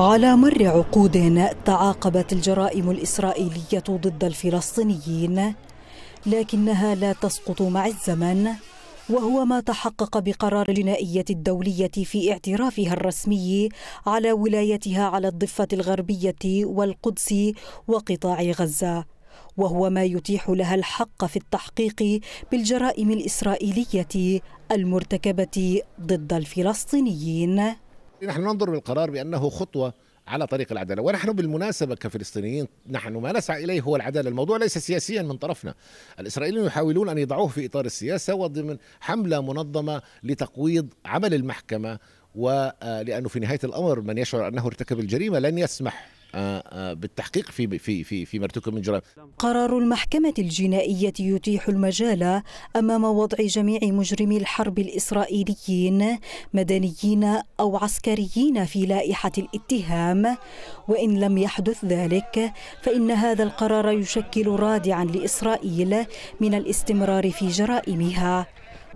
على مر عقود تعاقبت الجرائم الإسرائيلية ضد الفلسطينيين لكنها لا تسقط مع الزمن وهو ما تحقق بقرار الجنائية الدولية في اعترافها الرسمي على ولايتها على الضفة الغربية والقدس وقطاع غزة وهو ما يتيح لها الحق في التحقيق بالجرائم الإسرائيلية المرتكبة ضد الفلسطينيين نحن ننظر للقرار بأنه خطوة على طريق العداله ونحن بالمناسبه كفلسطينيين نحن ما نسعى اليه هو العداله الموضوع ليس سياسيا من طرفنا الاسرائيليون يحاولون ان يضعوه في اطار السياسه وضمن حمله منظمه لتقويض عمل المحكمه ولانه آه، في نهايه الامر من يشعر انه ارتكب الجريمه لن يسمح آه، آه، بالتحقيق في في في في ارتكب من جرائم قرار المحكمة الجنائية يتيح المجال أمام وضع جميع مجرمي الحرب الإسرائيليين مدنيين أو عسكريين في لائحة الاتهام وإن لم يحدث ذلك فإن هذا القرار يشكل رادعا لإسرائيل من الاستمرار في جرائمها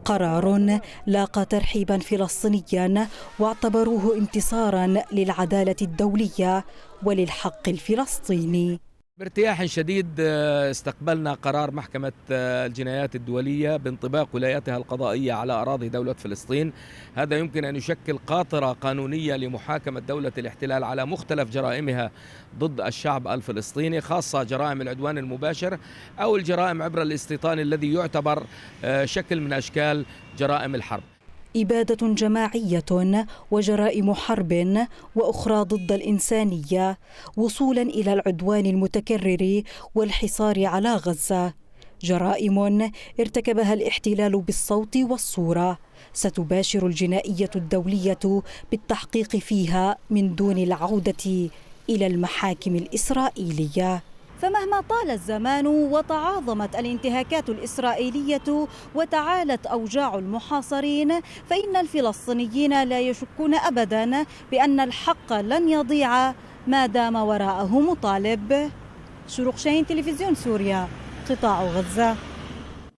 قرار لاقى ترحيبا فلسطينيا واعتبروه انتصارا للعدالة الدولية وللحق الفلسطيني بارتياح شديد آه، استقبلنا قرار محكمة آه، الجنايات الدولية بانطباق ولايتها القضائية على أراضي دولة فلسطين هذا يمكن أن يشكل قاطرة قانونية لمحاكمة دولة الاحتلال على مختلف جرائمها ضد الشعب الفلسطيني خاصة جرائم العدوان المباشر أو الجرائم عبر الاستيطان الذي يعتبر آه، شكل من أشكال جرائم الحرب إبادة جماعية وجرائم حرب وأخرى ضد الإنسانية وصولا إلى العدوان المتكرر والحصار على غزة جرائم ارتكبها الاحتلال بالصوت والصورة ستباشر الجنائية الدولية بالتحقيق فيها من دون العودة إلى المحاكم الإسرائيلية فمهما طال الزمان وتعاظمت الانتهاكات الإسرائيلية وتعالت أوجاع المحاصرين فإن الفلسطينيين لا يشكون أبدا بأن الحق لن يضيع ما دام وراءه مطالب شروق شاهين تلفزيون سوريا قطاع غزة